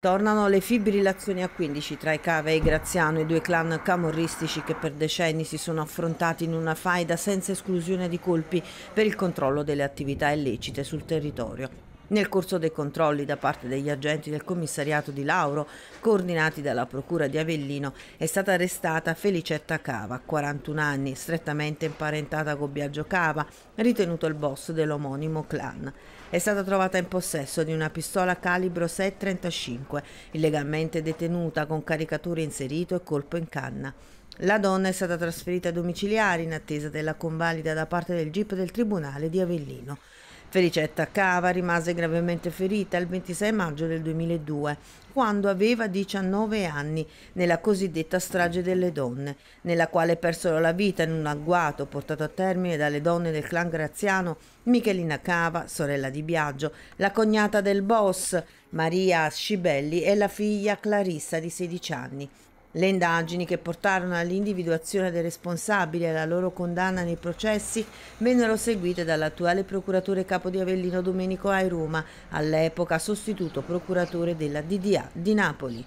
Tornano le fibrillazioni a 15 tra i Cave e Graziano, i due clan camorristici che per decenni si sono affrontati in una faida senza esclusione di colpi per il controllo delle attività illecite sul territorio. Nel corso dei controlli da parte degli agenti del commissariato di Lauro, coordinati dalla Procura di Avellino, è stata arrestata Felicetta Cava, 41 anni, strettamente imparentata con Biagio Cava, ritenuto il boss dell'omonimo clan. È stata trovata in possesso di una pistola calibro 6.35, illegalmente detenuta con caricature inserito e colpo in canna. La donna è stata trasferita a domiciliari in attesa della convalida da parte del GIP del Tribunale di Avellino. Felicetta Cava rimase gravemente ferita il 26 maggio del 2002, quando aveva 19 anni, nella cosiddetta strage delle donne, nella quale persero la vita in un agguato portato a termine dalle donne del clan graziano Michelina Cava, sorella di Biagio, la cognata del boss Maria Scibelli e la figlia Clarissa di 16 anni, le indagini che portarono all'individuazione dei responsabili e alla loro condanna nei processi vennero seguite dall'attuale procuratore capo di Avellino Domenico Airuma, all'epoca sostituto procuratore della DDA di Napoli.